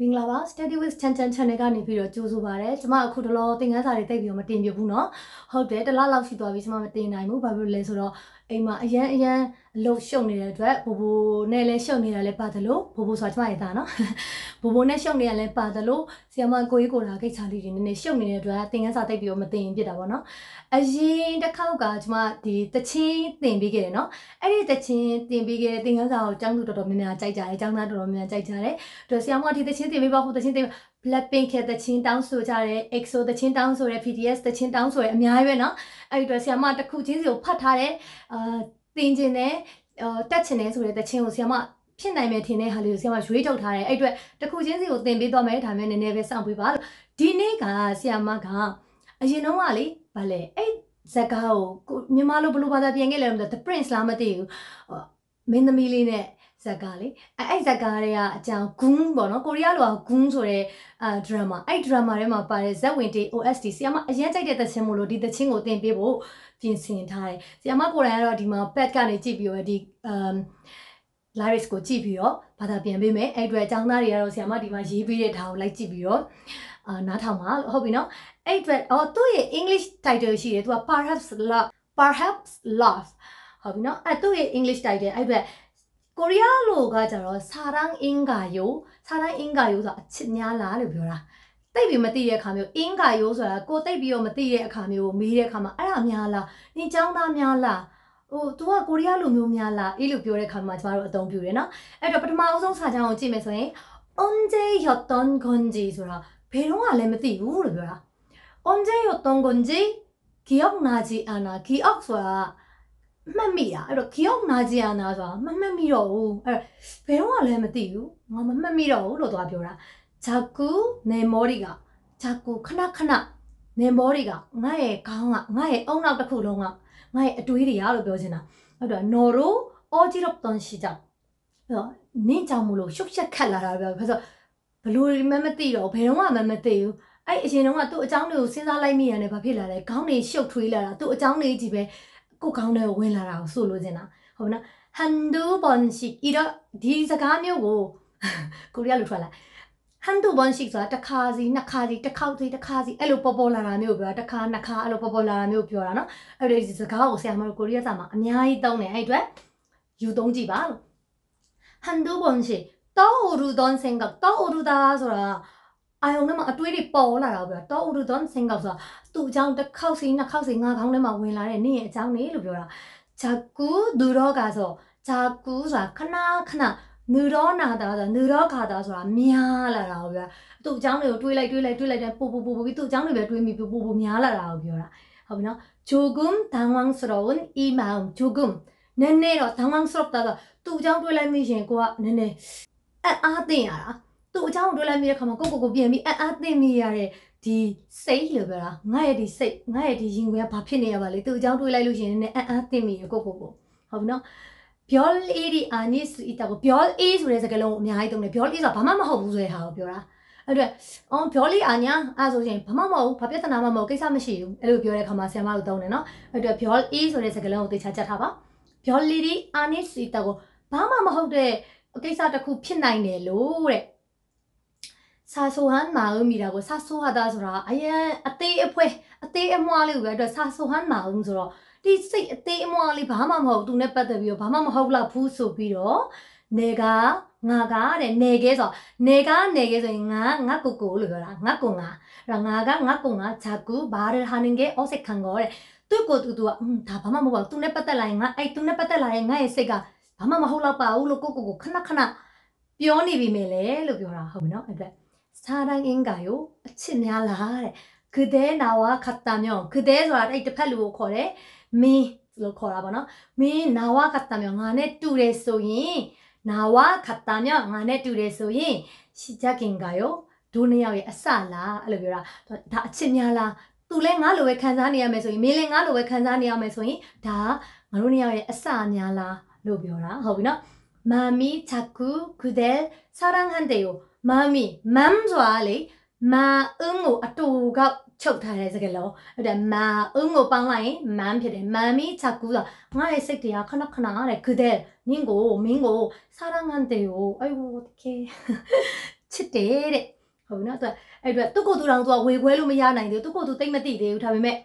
မင်္ဂလာပါ Steady with Chan Chan Channel ကနေပြီးတော့ကြိုဆိုပါရစေကျွန်မအခုတလောသင်ခန်းစာတွေတိတ်ပြီးတော့မတင်ပြဘူးเนาะဟုတ်တယ်တလားလောက်ရှိသွားပြီကျွန်မမတင်နိုင်ဘူးဘာဖြစ်လို့လဲဆိုတော့အိမ်မှာအရန်အရန်အလုပ်ရှုပ်နေတဲ့အတွက်ဘိုးဘိုးနဲ့လည်းရှုပ်နေတာလည်းပါတယ်လို့ဘိုးဘိုးဆိုတာကျမရဲ့သားနော်ဘိုးဘိုးနဲ့ရှုပ်နေတာလည်းပါတယ်လို့ဆီယမကိုကြီးကိုတာကိစ္စလေးတွေနည်းနည်းရှုပ်နေတဲ့အတွက်သင်ခန်းစာတိတ်ပြီးတော့မသိရင်ဖြစ်တာပေါ့နော်အရင်တစ်ခေါက်ကကျမဒီတချင်းသင်ပေးခဲ့တယ်နော်အဲ့ဒီတချင်းသင်ပေးခဲ့တဲ့သင်ခန်းစာကိုကျောင်းသူတော်တော်များများကြိုက်ကြတယ်ကျောင်းသားတော်တော်များများကြိုက်ကြတယ်တို့ဆီယမကဒီတချင်းသင်ပေးပါဟိုတချင်းသင် Blackpink ရဲ့တချင်းတောင်းဆိုကြတယ် EXO တချင်းတောင်းဆိုတယ် BTS တချင်းတောင်းဆိုတယ်အများကြီးပဲနော်အဲ့ဒီတော့ဆီယမတစ်ခုချင်းစီကိုဖတ်ထားတဲ့အာသင်ကျင်တယ်တက်ချင်တယ်ဆိုတဲ့တခြင်းကိုဆရာမဖြစ်နိုင်မယ်ထင်တဲ့ဟာလေးကိုဆရာမရွေးထုတ်ထားတယ်အဲ့အတွက်တခုချင်းစီကိုသင်ပေးသွားမယ်ဒါမျိုးနည်းနည်းပဲစောင့်ပေးပါလို့ဒီနေ့ကဆရာမကအရင်တော့ကလေဗာလေအဲ့ဇက်ကားကိုမြန်မာလိုဘလို့ဘာသာပြန်ခဲ့လဲမသိဘူး the prince လားမသိဘူးမင်းသမီးလေးနဲ့ဇာတ်ကားလေအဲအဲ့ဇာတ်ကားတွေကအကြောင်း goon ပေါ့နော်ကိုရီးယားလိုက goon ဆိုတဲ့အာ drama အဲ့ drama ထဲမှာပါတဲ့ဇက်ဝင်တေ OST ဆီယမအရင်ကြိုက်တဲ့သချင်းမို့လို့ဒီသချင်းကိုသင်ပေးဖို့ပြင်ဆင်ထားတယ်ဆီယမကိုရီးယားကတော့ဒီမှာ pad ကနေကြည့်ပြီးတော့ဒီ um lyrics ကိုကြည့်ပြီးတော့ဘာသာပြန်ပေးမယ်အဲ့အတွက်အကြောင်းသားတွေကတော့ဆီယမဒီမှာရေးပေးတဲ့ဒါကိုလိုက်ကြည့်ပြီးတော့အာနားထောင်ပါလို့ဟုတ်ပြီနော်အဲ့အတွက်အော်သူ့ရဲ့ English title ရှိတယ်သူက perhaps love perhaps love ဟုတ်ပြီနော်အဲ့သူ့ရဲ့ English title အဲ့အတွက်ကိုရီးယားလိုကကြတော့စာရန်အင်္ဂါယိုစာရန်အင်္ဂါယိုဆိုတာအချစ်များလားလို့ပြောတာတိတ်ပြီးမသိတဲ့အခါမျိုးအင်္ဂါယိုဆိုတာကိုတိတ်ပြီးတော့မသိတဲ့အခါမျိုးကိုမေးတဲ့အခါမှာအဲ့ဒါများလားနင်ចောင်းသားများလားဟိုသူကကိုရီးယားလူမျိုးများလားအေးလို့ပြောတဲ့ခါမှာကျမတို့အသုံးပြုတယ်နော်အဲ့တော့ပထမအဆုံးစာချောင်းကိုကြည့်မယ်ဆိုရင် onje yoton gonji ဆိုတာဘယ်တော့မှလည်းမသိဘူးလို့ပြောတာ onje yoton gonji 기억나지않아기억ဆိုတာမှတ်မိတာအဲ့တော့ခရောက်နာကြရနာဆိုတာမမှတ်မိတော့ဘူးအဲ့ဘယ်တော့မှလည်းမသိဘူးငါမမှတ်မိတော့ဘူးလို့သွားပြောတာဂျာကူနေမောရီကဂျာကူခဏခဏနေမောရီကငါ့ရဲ့ခေါင်းကငါ့ရဲ့အုံနောက်တစ်ခုလုံးကငါ့ရဲ့အတွေးတွေရလို့ပြောချင်တာအဲ့တော့နော်ရိုအော်ဂျီရပ်တန်ရှိကြအဲ့တော့နင့်ကြောင့်မလို့ရှုပ်ရှက်ခတ်လာတာပဲဘာလို့ဘလို့မှမသိတော့ဘယ်တော့မှမသိဘူးအဲ့အရင်တုန်းကသူ့အကြောင်းတွေကိုစဉ်းစားလိုက်မိရတယ်ဘာဖြစ်လာလဲခေါင်းတွေရှုပ်ထွေးလာတာသူ့အကြောင်းတွေကြီးပဲကိုကောင်းတဲ့ဝင်လာတာကိုဆိုလိုချင်တာဟုတ်နော်ဟန်ဒူဘွန်ရှိဤတော့ဒီစကားမျိုးကိုကိုရီးယားလိုထွက်လာဟန်ဒူဘွန်ရှိဆိုတာတစ်ခါစီနှစ်ခါစီတစ်ခေါက်စီတစ်ခါစီအဲ့လိုပေါ်ပေါ်လာတာမျိုးပြောတာတစ်ခါနှစ်ခါအဲ့လိုပေါ်ပေါ်လာတာမျိုးပြောတာနော်အဲ့ဒီစကားကိုဆရာမတို့ကိုရီးယားစာမှာအများကြီးသုံးတယ်အဲ့အတွက်ယူသုံးကြည့်ပါလို့ဟန်ဒူဘွန်ရှိတောအူရူဒွန်စင်ကတောအူရူဒါဆိုတာအာယုံထဲမှာအတွေးတွေပေါ်လာတာပေါ့တောဥဒုဒွန်စင်ကောက်ဆိုတာသူ့အကြောင်းတစ်ခေါက်စီနှစ်ခေါက်စီငါးခေါင်းထဲမှာဝင်လာတဲ့နင့်ရဲ့အကြောင်းလေးလို့ပြောတာဂျာကူဒူရောကဆိုဂျာကူဆိုတာခဏခဏနူရောနာတာဆိုတာနူရောခါတာဆိုတာများလာတာပေါ့ဗျာသူ့အကြောင်းတွေကိုတွေးလိုက်တွေးလိုက်တွေးလိုက်တဲ့ပူပူပူပူပြီးသူ့အကြောင်းတွေပဲတွေးမိပူပူပူများလာတာကိုပြောတာဟုတ်ပြီနော်ဂျိုဂွမ်ဒန်ဝမ်ဆိုတော့အီမောင်ဂျိုဂွမ်နည်းနည်းတော့ဒန်ဝမ်ဆိုတော့သူ့အကြောင်းတွေးလိုက်မိရင်ကိုကနည်းနည်းအအားသိရတာသူ့အကြောင်းကိုတွေးလိုက်မိတဲ့ခါမှာကိုကိုကိုပြန်ပြီးအံ့အားသင့်မိရတဲ့ဒီစိတ်လို့ပြောတာငါရဲ့ဒီစိတ်ငါရဲ့ဒီရင်ခွဲကဘာဖြစ်နေရပါလဲသူ့အကြောင်းတွေးလိုက်လို့ရှိရင်လည်းအံ့အားသင့်မိရကိုကိုကိုဟုတ်ပြီနော် Biol A ဒီ Anis ဆိုတာကို Biol A ဆိုတဲ့စကားလုံးကိုအများကြီးသုံးတယ် Biol A ဆိုတာဘာမှမဟုတ်ဘူးဆိုတဲ့ဟာကိုပြောတာအဲ့တော့အော်ပြောလေးအာညာအဲ့ဆိုရင်ဘာမှမဟုတ်ဘာပြဿနာမှမဟုတ်ကိစ္စမရှိဘူးအဲ့လိုပြောတဲ့ခါမှာဆရာမတို့သုံးတယ်နော်အဲ့တော့ Biol A ဆိုတဲ့စကားလုံးကိုသေချာကြတ်ထားပါ Biol A ဒီ Anis ဆိုတာကိုဘာမှမဟုတ်တဲ့ကိစ္စတစ်ခုဖြစ်နိုင်တယ်လို့တဲ့ဆာဆိုဟန်မာအုံးမိတာကိုဆာဆိုဟာတာဆိုတာအရင်အသေးအဖွဲအသေးအမွှားလေးကိုပဲအတွက်ဆာဆိုဟန်မာအုံးဆိုတော့ဒီစိတ်အသေးအမွှားလေးဘာမှမဟုတ်သူနဲ့ပတ်သက်ပြီးတော့ဘာမှမဟုတ်လားဘူးဆိုပြီးတော့နေကငါကတဲ့နေကဲဆိုနေကနေကဲဆိုရင်ငါငါကိုကိုလို့ပြောတာငါကိုငါအဲ့ငါကငါကိုငါဂျာကူဘာရဟာနင်ကဲအောဆက်ခံကောတဲ့သူကိုသူသူကဒါဘာမှမဟုတ်ပါဘူးသူနဲ့ပတ်သက်လာရင်ငါအဲ့သူနဲ့ပတ်သက်လာရင်ငါရဲ့စိတ်ကဘာမှမဟုတ်တော့ပါဘူးလို့ကိုကိုကိုခဏခဏပြောနေပြီမယ်လေလို့ပြောတာဟုတ်ပြီနော်အဲ့ဒါ사랑인가 요? အချစ်များလားတဲ့그대나와같다면그대ဆိုတာအဲ့တစ်ဖက်လူကိုခေါ်တယ်မင်းလို့ခေါ်တာပေါ့နော်မင်း나와같다면ငါနဲ့တူတယ်ဆိုရင်나와같다면ငါနဲ့တူတယ်ဆိုရင်시작인가요ဒုနှစ်ယောက်ရဲ့အစလားအဲ့လိုပြောတာဒါအချစ်များလားသူလဲငါလိုပဲခံစားနေရမယ်ဆိုရင်မင်းလဲငါလိုပဲခံစားနေရမယ်ဆိုရင်ဒါငါတို့နှစ်ယောက်ရဲ့အစများလားလို့ပြောတာဟုတ်ပြီနော်마음이자꾸그댈사랑한대 요. မမ်မီမမ်ဆိုတာလေမာအုံးကိုအတူကောက်ချုပ်ထားတဲ့စကားလုံးဟုတ်တယ်မာအုံးကိုပေါင်းလိုက်ရင်မမ်ဖြစ်တယ်မမ်မီချက်ကူးဆိုတာငါရဲ့စိတ်တရားခဏခဏတဲ့ဂဒဲနင်းကိုမင်းကိုစားရငန်တေကိုအိုင်ဝတ်ကေချစ်တယ်တဲ့ဟုတ်နော်သူအဲ့အတွက်သူ့ကိုယ်သူတောင်သူကဝေခွဲလို့မရနိုင်သေးဘူးသူ့ကိုယ်သူတိတ်မသိသေးဘူးဒါပေမဲ့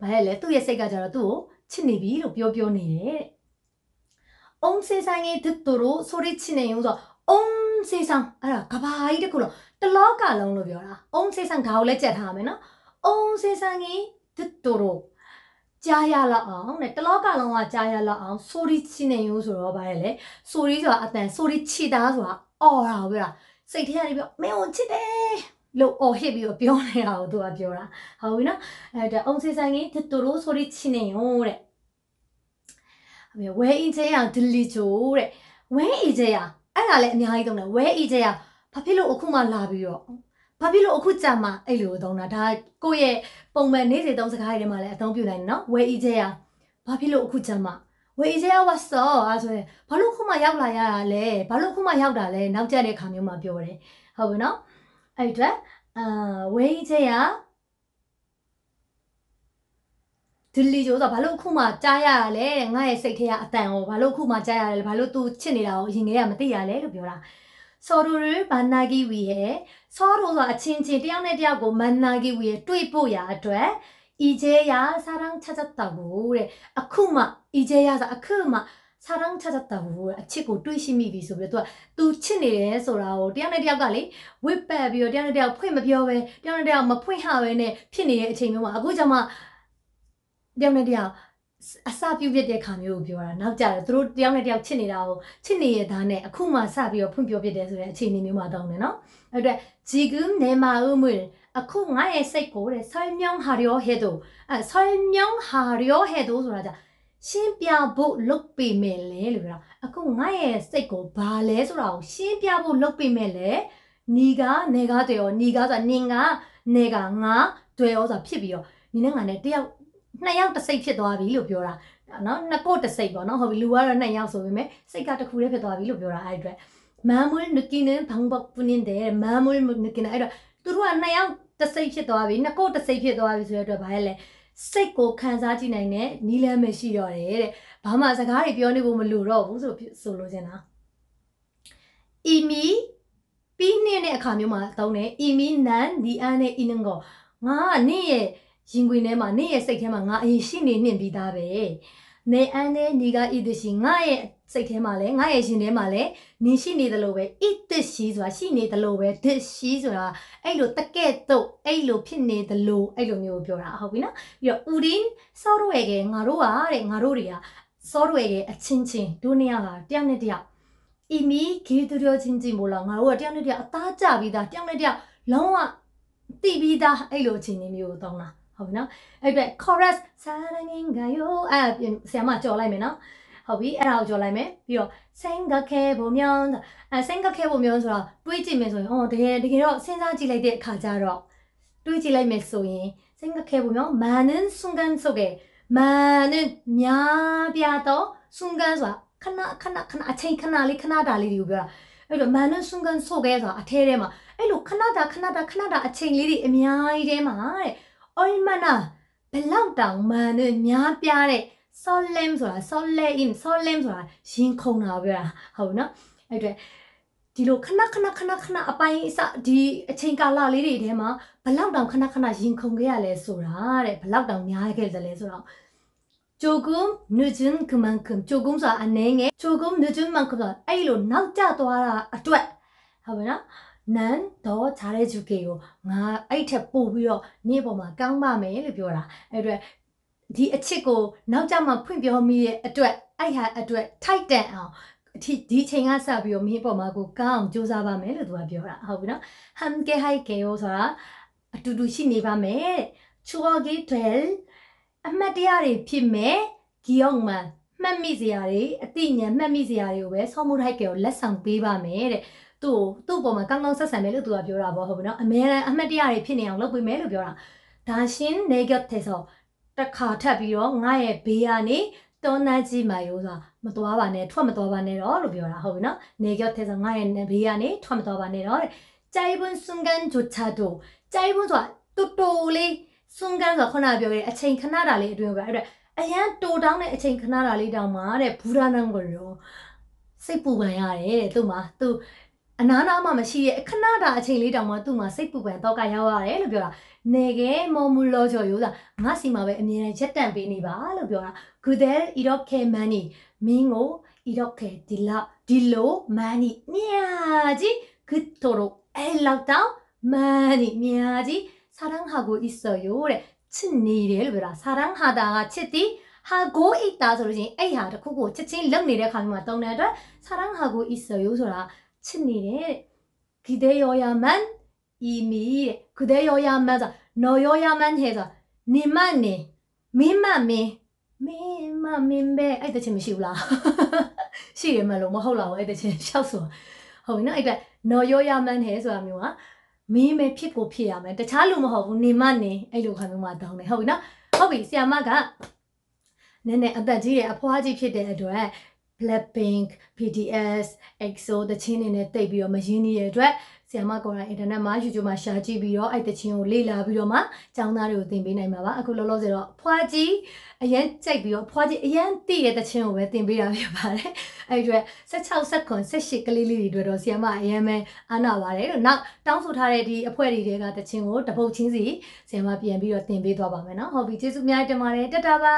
ဘာလဲလဲသူ့ရဲ့စိတ်ကကြတော့သူ့ကိုချစ်နေပြီလို့ပြောပြောနေတယ်။အုံးစေဆိုင်ရဲ့ဒစ်တူရိုဆိုရီချစ်နေဦးဆိုအုံးစေဆောင်အဲ့ဒါကဘာကြီးတခုလုံးတလောကလုံးလို့ပြောတာအုံစေဆောင်ဒါကိုလည်းကြက်ထားမယ်နော်အုံစေဆောင်ကြီးဒစ်တိုရိုကြားရလောက်အောင်တဲ့တလောကလုံးကကြားရလောက်အောင်ဆိုရီချီနေရိုးဆိုတော့ဗါရလေဆိုရီဆိုတာအတန်ဆိုရီချီသားဆိုတာအော်တာပဲလားစိတ်ထဲကနေပြောမင်းကိုချစ်တယ်လို့အော်ဟစ်ပြီးတော့ပြောနေတာကိုသူကပြောတာဟုတ်ပြီနော်အဲဒါအုံစေဆိုင်ကြီးဒစ်တိုရိုဆိုရီချီနေရိုးတဲ့အမေဝဲအင်းချေရဒလီချိုတဲ့ဝဲအင်းချေရအဲ့ဒါလည်းအများကြီးသုံးတယ်ဝဲအေးကြရဘာဖြစ်လို့အခုမှလာပြီးတော့ဘာဖြစ်လို့အခုကြမှာအဲ့လိုသုံးတာဒါကိုယ့်ရဲ့ပုံမှန်နေ့စဉ်သုံးစကားတွေထဲမှာလည်းအသုံးပြုနိုင်တယ်နော်ဝဲအေးကြရဘာဖြစ်လို့အခုကြမှာဝေးကြရဝတ်စောအဲဆိုရင်ဘာလို့ခုမှရောက်လာရတာလဲဘာလို့ခုမှရောက်တာလဲနောက်ကျတဲ့ခါမျိုးမှာပြောတယ်ဟုတ်ပြီနော်အဲ့ဒီအတွက်အာဝေးကြရဒီလီကျိုးဆိုဘာလို့အခုမှကြားရရလဲငါရဲ့စိတ်ထဲကအတန်ကိုဘာလို့အခုမှကြားရရလဲဘာလို့သူချစ်နေတာကိုရင်ငယ်ကမသိရလဲလို့ပြောတာဆော်ရူရမန္နာဂီဝီရဲ့ဆော်ရူဆိုတာအချင်းချင်းတယောက်နဲ့တယောက်ကိုမန္နာဂီဝီရဲ့တွေ့ဖို့ရာအတွက်အီဂျေယာစာရန်ချာချတ်တာဘူးတဲ့အခုမှအီဂျေယာဆိုအခုမှစာရန်ချာချတ်တာဘူးအချစ်ကိုတွေ့ရှိမိပြီဆိုပြီးတော့ तू သူချစ်နေတယ်ဆိုတာကိုတယောက်နဲ့တယောက်ကလေဝစ်ပတ်ပြီးတော့တယောက်နဲ့တယောက်ဖွင့်မပြောပဲတယောက်နဲ့တယောက်မဖွင့်ဟပဲနဲ့ဖြစ်နေတဲ့အချိန်မျိုးမှာအခုကျမှတယောက်နဲ့တယောက်အစပြုပြတဲ့ခါမျိုးကိုပြောတာနောက်ကြတယ်သူတို့တယောက်နဲ့တယောက်ချစ်နေတာကိုချစ်နေရတာနဲ့အခုမှစပြီးတော့ဖွင့်ပြောပြတယ်ဆိုတဲ့အခြေအနေမျိုးမှာတောင်းတယ်နော်အဲ့တော့ဂျီဂွမ်နေမာဥမွေအခုငါရဲ့စိတ်ကိုတဲ့ဆိုင်မြောင်းဟာရောဟဲ့တို့အဲဆိုင်မြောင်းဟာရောဟဲ့တို့ဆိုတာじゃရှင်းပြဖို့လုပ်ပေးမယ်လေလို့ပြောတာအခုငါရဲ့စိတ်ကိုဘာလဲဆိုတာကိုရှင်းပြဖို့လုပ်ပေးမယ်လေနီကနေကားတွေရောနီကားဆိုတာနင်ကနေကငါတွေ့ရောဆိုတာဖြစ်ပြီးတော့နင်နဲ့ငါနဲ့တယောက်နှစ်ယောက်တစ်စိတ်ဖြစ်သွားပြီလို့ပြောတာနော်နှစ်ကိုတစ်စိတ်ပေါ့နော်ဟုတ်ပြီလူကတော့နှစ်ယောက်ဆိုပေမဲ့စိတ်ကတစ်ခုတည်းဖြစ်သွားပြီလို့ပြောတာအဲ့ဒီအတွက်မာမွေးနုကင်းနဲ့ဘန်ဘပုန်င်းတဲ့မာမွေးနုကင်းအဲ့တော့သူတို့ကနှစ်ယောက်တစ်စိတ်ဖြစ်သွားပြီနှစ်ကိုတစ်စိတ်ဖြစ်သွားပြီဆိုတဲ့အတွက်ဘာလဲလဲစိတ်ကိုခံစားကြည့်နိုင်တဲ့နီးလမ်းမရှိတော့တယ်တဲ့ဘာမှစကားတွေပြောနေဖို့မလိုတော့ဘူးဆိုဆိုလိုချင်တာအီမီပြီးနှင်းတဲ့အခါမျိုးမှာတောင်းတယ်အီမီနန်ဒီအန်နဲ့အင်းငေါငါကနေ့ရဲ့ရင်ခွင်ထဲမှာနင့်ရဲ့စိတ်ထဲမှာငါအရင်ရှိနေနှင့်ပြီးသားပဲနေအန်းနဲ့ညီကဤတရှိငါရဲ့စိတ်ထဲမှာလဲငါရဲ့ရှင်ထဲမှာလဲနင်းရှိနေသလိုပဲဤတရှိဆိုတာရှိနေသလိုပဲဒစ်ရှိဆိုတာအဲ့လိုတကဲ့တော့အဲ့လိုဖြစ်နေသလိုအဲ့လိုမျိုးပြောတာဟုတ်ပြီနော်ပြီးတော့ udin စောရွယ်ကငါတို့ကတဲ့ငါတို့တွေကစောရွယ်ရဲ့အချင်းချင်းဒုနေရကတယောက်နဲ့တယောက်အီမီဂီတူရောချင်းချင်းဘောလာငါတို့ကတယောက်နဲ့တယောက်အသားကျပြီးသားတယောက်နဲ့တယောက်လုံးဝတိပြီးသားအဲ့လိုအချင်းမျိုးတော့လားဟုတ်ပြီနော်အဲ့အတွက် chorus စာရငင်ကယောအဲ့ဆရာမကြော်လိုက်မယ်နော်ဟုတ်ပြီအဲ့ဒါကိုကြော်လိုက်မယ်ပြီးတော့စင်ကခဲဘုံမြောင်းအဲစင်ကခဲဘုံမြောင်းဆိုတော့တွေးကြည့်မယ်ဆိုရင်ဟောတကယ်တကယ်တော့စဉ်းစားကြည့်လိုက်တဲ့အခါကျတော့တွေးကြည့်လိုက်မယ်ဆိုရင်စင်ကခဲဘုံမြောင်းမာနန်စွန်ကန်ဆိုကေမာနန်များပြတော့စွန်ကန်ဆိုတာခဏခဏခဏအချိန်ခဏလေးခဏတာလေးတွေကိုပြောတာအဲ့တော့မာနန်စွန်ကန်ဆိုကေဆိုတာအထဲထဲမှာအဲ့လိုခဏတာခဏတာခဏတာအချိန်လေးတွေအများကြီးထဲမှာတဲ့အိုမနာဘလောက်တောင်မှန်နဲ့များပြားတဲ့ solemn ဆိုတာ solemn solemn ဆိုတာရင်ခုန်တာပြောတာဟုတ်နော်အဲ့အတွက်ဒီလိုခဏခဏခဏခဏအပိုင်းအစဒီအချိန်ကာလလေးတွေထဲမှာဘလောက်တောင်ခဏခဏရင်ခုန်ခဲ့ရလဲဆိုတာတဲ့ဘလောက်တောင်များခဲ့တယ်လဲဆိုတော့조금늦은그만큼조금ဆိုတာအနေငယ်조금늦은만큼ဆိုတာအဲ့လိုနောက်ကျသွားတာအတွက်ဟုတ်ပါနော်နန်တော့ဂျာရဲဂျူကေကိုငါအဲ့ထက်ပို့ပြီးတော့နေ့ပေါ်မှာကောင်းပါမယ်လို့ပြောတာအဲ့အတွက်ဒီအချစ်ကိုနောက်ကြမှာဖွင့်ပြောမိရဲ့အတွက်အဲ့ဟာအတွက်ထိုက်တန်အောင်အထိဒီချိန်ကစပြီးတော့မင်းပေါ်မှာကိုကောင်းအောင်ကြိုးစားပါမယ်လို့သူကပြောတာဟုတ်ပြီနော်ဟမ်ကေဟိုက်ကေယောဆိုတာအတူတူရှိနေပါမယ်ချူဟောဂေဒဲလ်အမတ်တရားတွေဖြစ်မယ်ဂီယောင်မန်မှတ်မိစရာတွေအတိညာမှတ်မိစရာတွေကိုပဲဆောင်းမှုထိုက်ကေကိုလက်ဆောင်ပေးပါမယ်တဲ့သူ့ကိုသူ့အပေါ်မှာကောင်းကောင်းဆက်ဆံမယ်လို့သူကပြောတာပေါ့ဟုတ်ပြီနော်အများအမှတ်တရတွေဖြစ်နေအောင်လုပ်ပေးမယ်လို့ပြောတာဒါရှင်း negative ဆိုတစ်ခါထပ်ပြီးတော့ငါရဲ့ဘေးကနေတောနာကြီးမာရိုးဆိုတာမတော်ပါနဲ့ထွက်မတော်ပါနဲ့တော့လို့ပြောတာဟုတ်ပြီနော် negative ဆိုငါရဲ့ဘေးကနေထွက်မတော်ပါနဲ့တော့ကြိုင်ပွန်းစွန်ကန်ဂျိုချာတို့ကြိုင်ပွန်းဆိုတာတူတူလေးစွန်ကန်ဆိုတာခုနကပြောခဲ့တဲ့အချိန်ခဏတာလေးအတွင်းပဲအဲ့ဒါအရန်တိုတောင်းတဲ့အချိန်ခဏတာလေးတောင်မှတဲ့ဘူရာနံကိုရောစိတ်ပူပန်ရတယ်တဲ့သူ့မှာသူအနာနာမှမရှိရဲ့ခဏတာအချိန်လေးတောင်မှသူ့မှာစိတ်ပူပန်တော့ကရောက်ရတယ်လို့ပြောတာနေကဲမော်မူလောကျော်ရိုးတာငါစီမှာပဲအမြဲတမ်းရက်တန့်ပေးနေပါလို့ပြောတာ Goodel 이렇게 많이 민고 이렇게 딜라 딜로 많이 미야지 그토록 엘락다 많이 미야지 사랑하고 있어요래 친니래လို့ပြောတာ 사랑하다가 치띠 하고 있다ဆိုလို့ချင်းအဲ့ဟာတစ်ခုခုချက်ချင်းလုပ်နေတဲ့ခါမျိုးမှာတုံးတဲ့အတွက် 사랑하고 있어요ဆိုတာ ချစ်နေတယ်ဂီဒေယောယာမန်ဤမီဂီဒေယောယာမန်ဆိုနော်ယောယာမန်ဟဲဆိုနေမနေမင်းမမင်းမင်းမမင်းပဲအဲ့တချင်မရှိဘူးလားရှိရမလို့မဟုတ်လားအဲ့တချင်ရှောက်ဆိုဟုတ်ပြီနော်အဲ့အတွက်နော်ယောယာမန်ဟဲဆိုတာမျိုးကမင်းပဲဖြစ်ကိုဖြစ်ရမယ်တခြားလူမဟုတ်ဘူးနေမနေအဲ့လိုခံမျိုးမှတောင်းတယ်ဟုတ်ပြီနော်ဟုတ်ပြီဆီယမကနည်းနည်းအသက်ကြီးရဲ့အဖွားကြီးဖြစ်တဲ့အတွက် Blackpink, BTS, EXO တချင်းတွေနဲ့တိတ်ပြီးတော့မရင်းနေရတဲ့အတွက်ဆီယမကော်ရိုင်းအင်တာနက်မှာ YouTube မှာရှာကြည့်ပြီးတော့အဲ့တချင်းကိုလေ့လာပြီးတော့မှကျောင်းသားတွေကိုသင်ပေးနိုင်မှာပါအခုလောလောဆယ်တော့ဖွာကြီးအရန်ကြိုက်ပြီးတော့ဖွာကြီးအရန်တည့်တဲ့တချင်းကိုပဲသင်ပေးတာဖြစ်ပါတယ်အဲ့အတွက်16 second 18ကလေးလေးတွေအတွက်တော့ဆီယမအရန်ပဲအားနာပါတယ်တော့နောက်တောင်းဆိုထားတဲ့ဒီအဖွဲ့တွေတဲကတချင်းကိုတပုတ်ချင်းစီဆီယမပြန်ပြီးတော့သင်ပေးသွားပါမယ်နော်ဟုတ်ပြီကျေးဇူးအများကြီးတင်ပါတယ်တက်တာပါ